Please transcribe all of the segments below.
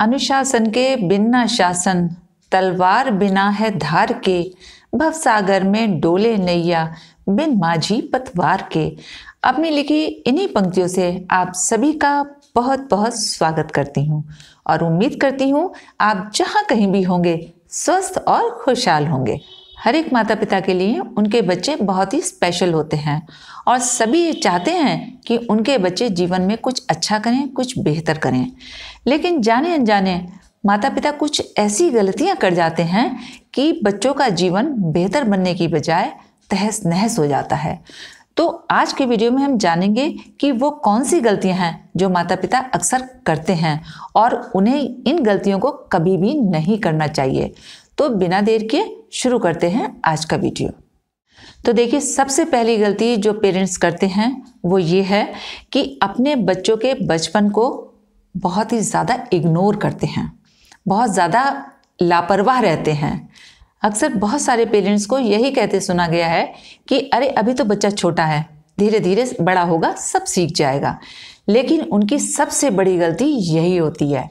अनुशासन के बिना शासन तलवार बिना है धार के भवसागर में डोले नैया बिन माझी पतवार के अपनी लिखी इन्हीं पंक्तियों से आप सभी का बहुत बहुत स्वागत करती हूँ और उम्मीद करती हूँ आप जहाँ कहीं भी होंगे स्वस्थ और खुशहाल होंगे हर एक माता पिता के लिए उनके बच्चे बहुत ही स्पेशल होते हैं और सभी ये चाहते हैं कि उनके बच्चे जीवन में कुछ अच्छा करें कुछ बेहतर करें लेकिन जाने अनजाने माता पिता कुछ ऐसी गलतियां कर जाते हैं कि बच्चों का जीवन बेहतर बनने की बजाय तहस नहस हो जाता है तो आज के वीडियो में हम जानेंगे कि वो कौन सी गलतियां हैं जो माता पिता अक्सर करते हैं और उन्हें इन गलतियों को कभी भी नहीं करना चाहिए तो बिना देर के शुरू करते हैं आज का वीडियो तो देखिए सबसे पहली गलती जो पेरेंट्स करते हैं वो ये है कि अपने बच्चों के बचपन को बहुत ही ज़्यादा इग्नोर करते हैं बहुत ज़्यादा लापरवाह रहते हैं अक्सर बहुत सारे पेरेंट्स को यही कहते सुना गया है कि अरे अभी तो बच्चा छोटा है धीरे धीरे बड़ा होगा सब सीख जाएगा लेकिन उनकी सबसे बड़ी गलती यही होती है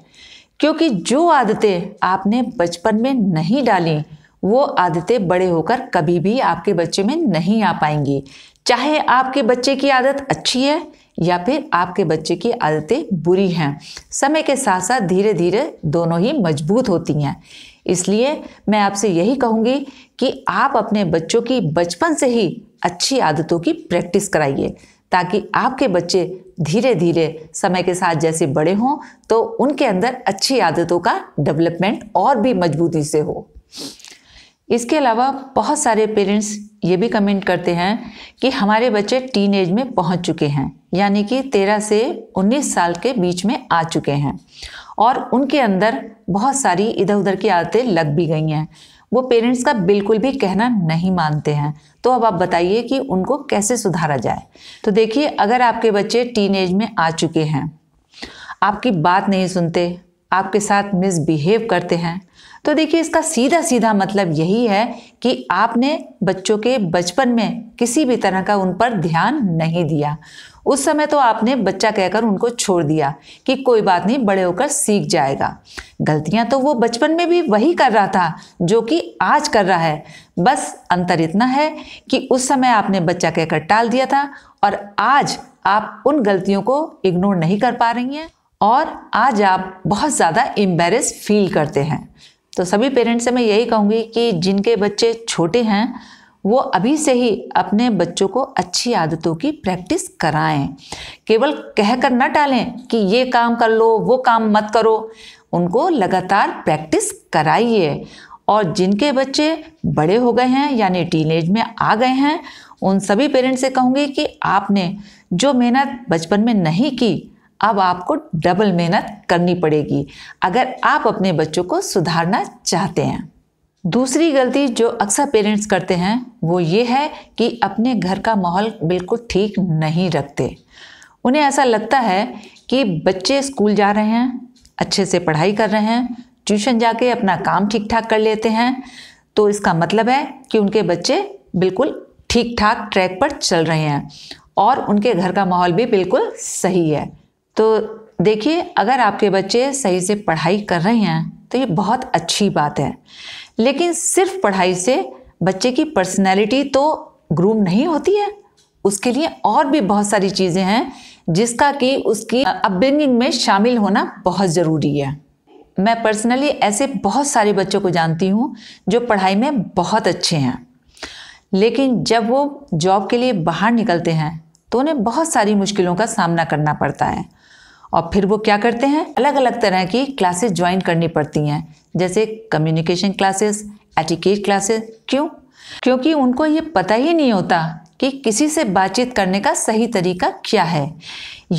क्योंकि जो आदतें आपने बचपन में नहीं डाली वो आदतें बड़े होकर कभी भी आपके बच्चे में नहीं आ पाएंगी चाहे आपके बच्चे की आदत अच्छी है या फिर आपके बच्चे की आदतें बुरी हैं समय के साथ साथ धीरे धीरे दोनों ही मजबूत होती हैं इसलिए मैं आपसे यही कहूँगी कि आप अपने बच्चों की बचपन से ही अच्छी आदतों की प्रैक्टिस कराइए ताकि आपके बच्चे धीरे धीरे समय के साथ जैसे बड़े हों तो उनके अंदर अच्छी आदतों का डेवलपमेंट और भी मजबूती से हो इसके अलावा बहुत सारे पेरेंट्स ये भी कमेंट करते हैं कि हमारे बच्चे टीन एज में पहुंच चुके हैं यानी कि 13 से 19 साल के बीच में आ चुके हैं और उनके अंदर बहुत सारी इधर उधर की आदतें लग भी गई हैं वो पेरेंट्स का बिल्कुल भी कहना नहीं मानते हैं तो अब आप बताइए कि उनको कैसे सुधारा जाए तो देखिए अगर आपके बच्चे टीन में आ चुके हैं आपकी बात नहीं सुनते आपके साथ मिसबिहेव करते हैं तो देखिए इसका सीधा सीधा मतलब यही है कि आपने बच्चों के बचपन में किसी भी तरह का उन पर ध्यान नहीं दिया उस समय तो आपने बच्चा कहकर उनको छोड़ दिया कि कोई बात नहीं बड़े होकर सीख जाएगा गलतियां तो वो बचपन में भी वही कर रहा था जो कि आज कर रहा है बस अंतर इतना है कि उस समय आपने बच्चा कहकर टाल दिया था और आज आप उन गलतियों को इग्नोर नहीं कर पा रही हैं और आज आप बहुत ज़्यादा एम्बेरस फील करते हैं तो सभी पेरेंट्स से मैं यही कहूँगी कि जिनके बच्चे छोटे हैं वो अभी से ही अपने बच्चों को अच्छी आदतों की प्रैक्टिस कराएं केवल कह कर ना टालें कि ये काम कर लो वो काम मत करो उनको लगातार प्रैक्टिस कराइए और जिनके बच्चे बड़े हो गए हैं यानी टीन में आ गए हैं उन सभी पेरेंट्स से कहूँगी कि आपने जो मेहनत बचपन में नहीं की अब आपको डबल मेहनत करनी पड़ेगी अगर आप अपने बच्चों को सुधारना चाहते हैं दूसरी गलती जो अक्सर पेरेंट्स करते हैं वो ये है कि अपने घर का माहौल बिल्कुल ठीक नहीं रखते उन्हें ऐसा लगता है कि बच्चे स्कूल जा रहे हैं अच्छे से पढ़ाई कर रहे हैं ट्यूशन जाके अपना काम ठीक ठाक कर लेते हैं तो इसका मतलब है कि उनके बच्चे बिल्कुल ठीक ठाक ट्रैक पर चल रहे हैं और उनके घर का माहौल भी बिल्कुल सही है तो देखिए अगर आपके बच्चे सही से पढ़ाई कर रहे हैं तो ये बहुत अच्छी बात है लेकिन सिर्फ पढ़ाई से बच्चे की पर्सनैलिटी तो ग्रूम नहीं होती है उसके लिए और भी बहुत सारी चीज़ें हैं जिसका कि उसकी अपब्रिंगिंग में शामिल होना बहुत ज़रूरी है मैं पर्सनली ऐसे बहुत सारे बच्चों को जानती हूँ जो पढ़ाई में बहुत अच्छे हैं लेकिन जब वो जॉब के लिए बाहर निकलते हैं तो उन्हें बहुत सारी मुश्किलों का सामना करना पड़ता है और फिर वो क्या करते हैं अलग अलग तरह की क्लासेस ज्वाइन करनी पड़ती हैं जैसे कम्युनिकेशन क्लासेस एटिकेट क्लासेस क्यों क्योंकि उनको ये पता ही नहीं होता कि किसी से बातचीत करने का सही तरीका क्या है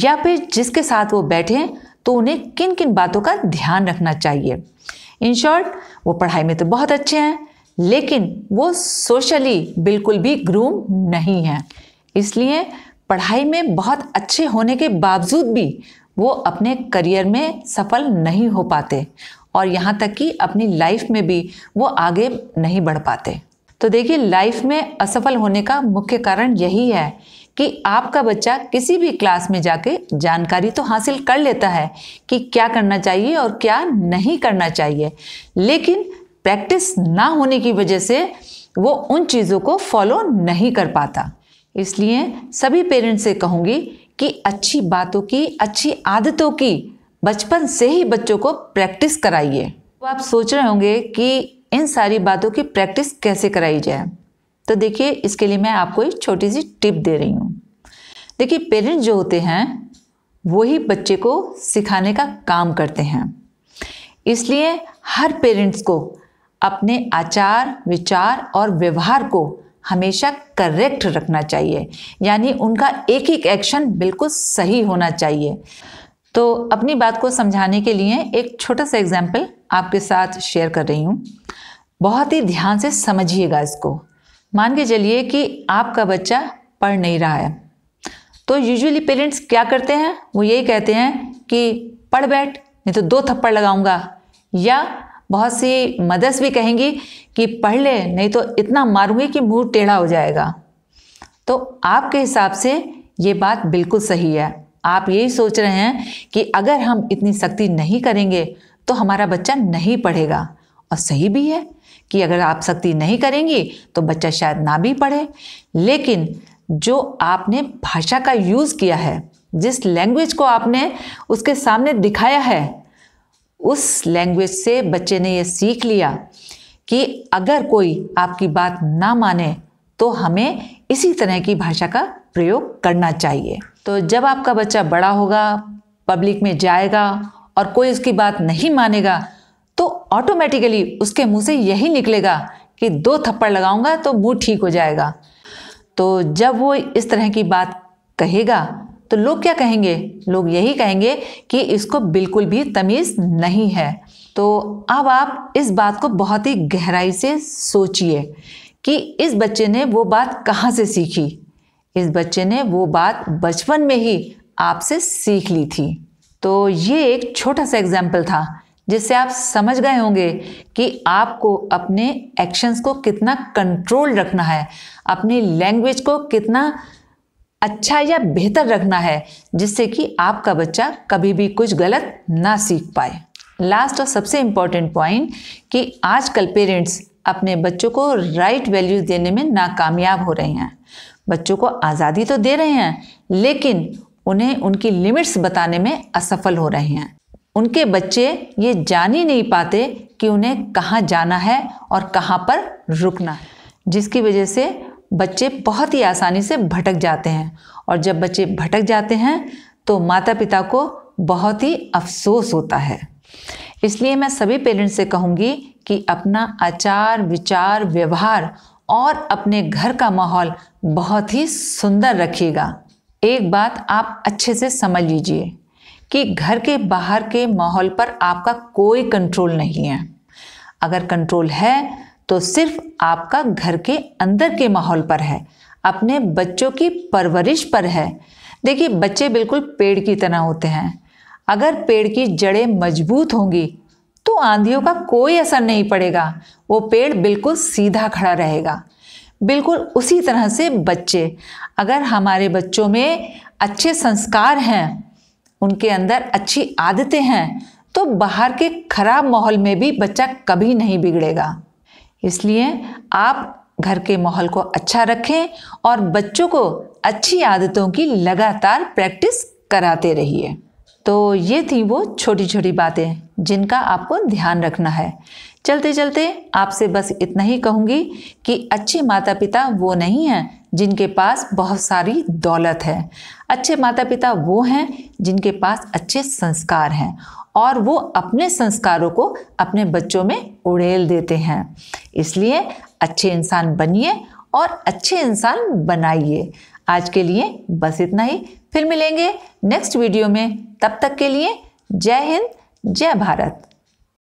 या फिर जिसके साथ वो बैठें तो उन्हें किन किन बातों का ध्यान रखना चाहिए इन शॉर्ट वो पढ़ाई में तो बहुत अच्छे हैं लेकिन वो सोशली बिल्कुल भी ग्रूम नहीं हैं इसलिए पढ़ाई में बहुत अच्छे होने के बावजूद भी वो अपने करियर में सफल नहीं हो पाते और यहाँ तक कि अपनी लाइफ में भी वो आगे नहीं बढ़ पाते तो देखिए लाइफ में असफल होने का मुख्य कारण यही है कि आपका बच्चा किसी भी क्लास में जाके जानकारी तो हासिल कर लेता है कि क्या करना चाहिए और क्या नहीं करना चाहिए लेकिन प्रैक्टिस ना होने की वजह से वो उन चीज़ों को फॉलो नहीं कर पाता इसलिए सभी पेरेंट्स से कहूँगी कि अच्छी बातों की अच्छी आदतों की बचपन से ही बच्चों को प्रैक्टिस कराइए तो आप सोच रहे होंगे कि इन सारी बातों की प्रैक्टिस कैसे कराई जाए तो देखिए इसके लिए मैं आपको एक छोटी सी टिप दे रही हूँ देखिए पेरेंट्स जो होते हैं वही बच्चे को सिखाने का काम करते हैं इसलिए हर पेरेंट्स को अपने आचार विचार और व्यवहार को हमेशा करेक्ट रखना चाहिए यानी उनका एक एक एक्शन बिल्कुल सही होना चाहिए तो अपनी बात को समझाने के लिए एक छोटा सा एग्जाम्पल आपके साथ शेयर कर रही हूँ बहुत ही ध्यान से समझिएगा इसको मान के चलिए कि आपका बच्चा पढ़ नहीं रहा है तो यूजुअली पेरेंट्स क्या करते हैं वो यही कहते हैं कि पढ़ बैठ नहीं तो दो थप्पड़ लगाऊंगा या बहुत सी मदर्स भी कहेंगी कि पढ़ ले नहीं तो इतना मारूंगी कि मुंह टेढ़ा हो जाएगा तो आपके हिसाब से ये बात बिल्कुल सही है आप यही सोच रहे हैं कि अगर हम इतनी सख्ती नहीं करेंगे तो हमारा बच्चा नहीं पढ़ेगा और सही भी है कि अगर आप सख्ती नहीं करेंगी तो बच्चा शायद ना भी पढ़े लेकिन जो आपने भाषा का यूज़ किया है जिस लैंग्वेज को आपने उसके सामने दिखाया है उस लैंग्वेज से बच्चे ने यह सीख लिया कि अगर कोई आपकी बात ना माने तो हमें इसी तरह की भाषा का प्रयोग करना चाहिए तो जब आपका बच्चा बड़ा होगा पब्लिक में जाएगा और कोई उसकी बात नहीं मानेगा तो ऑटोमेटिकली उसके मुंह से यही निकलेगा कि दो थप्पड़ लगाऊंगा तो मुंह ठीक हो जाएगा तो जब वो इस तरह की बात कहेगा तो लोग क्या कहेंगे लोग यही कहेंगे कि इसको बिल्कुल भी तमीज़ नहीं है तो अब आप इस बात को बहुत ही गहराई से सोचिए कि इस बच्चे ने वो बात कहाँ से सीखी इस बच्चे ने वो बात बचपन में ही आपसे सीख ली थी तो ये एक छोटा सा एग्जाम्पल था जिससे आप समझ गए होंगे कि आपको अपने एक्शंस को कितना कंट्रोल रखना है अपनी लैंग्वेज को कितना अच्छा या बेहतर रखना है जिससे कि आपका बच्चा कभी भी कुछ गलत ना सीख पाए लास्ट और सबसे इम्पॉर्टेंट पॉइंट कि आजकल पेरेंट्स अपने बच्चों को राइट वैल्यूज देने में नाकामयाब हो रहे हैं बच्चों को आज़ादी तो दे रहे हैं लेकिन उन्हें उनकी लिमिट्स बताने में असफल हो रहे हैं उनके बच्चे ये जान ही नहीं पाते कि उन्हें कहाँ जाना है और कहाँ पर रुकना है जिसकी वजह से बच्चे बहुत ही आसानी से भटक जाते हैं और जब बच्चे भटक जाते हैं तो माता पिता को बहुत ही अफसोस होता है इसलिए मैं सभी पेरेंट्स से कहूँगी कि अपना आचार विचार व्यवहार और अपने घर का माहौल बहुत ही सुंदर रखिएगा एक बात आप अच्छे से समझ लीजिए कि घर के बाहर के माहौल पर आपका कोई कंट्रोल नहीं है अगर कंट्रोल है तो सिर्फ आपका घर के अंदर के माहौल पर है अपने बच्चों की परवरिश पर है देखिए बच्चे बिल्कुल पेड़ की तरह होते हैं अगर पेड़ की जड़ें मजबूत होंगी तो आंधियों का कोई असर नहीं पड़ेगा वो पेड़ बिल्कुल सीधा खड़ा रहेगा बिल्कुल उसी तरह से बच्चे अगर हमारे बच्चों में अच्छे संस्कार हैं उनके अंदर अच्छी आदतें हैं तो बाहर के खराब माहौल में भी बच्चा कभी नहीं बिगड़ेगा इसलिए आप घर के माहौल को अच्छा रखें और बच्चों को अच्छी आदतों की लगातार प्रैक्टिस कराते रहिए तो ये थी वो छोटी छोटी बातें जिनका आपको ध्यान रखना है चलते चलते आपसे बस इतना ही कहूँगी कि अच्छे माता पिता वो नहीं हैं जिनके पास बहुत सारी दौलत है अच्छे माता पिता वो हैं जिनके पास अच्छे संस्कार हैं और वो अपने संस्कारों को अपने बच्चों में उड़ेल देते हैं इसलिए अच्छे इंसान बनिए और अच्छे इंसान बनाइए आज के लिए बस इतना ही फिर मिलेंगे नेक्स्ट वीडियो में तब तक के लिए जय हिंद जय भारत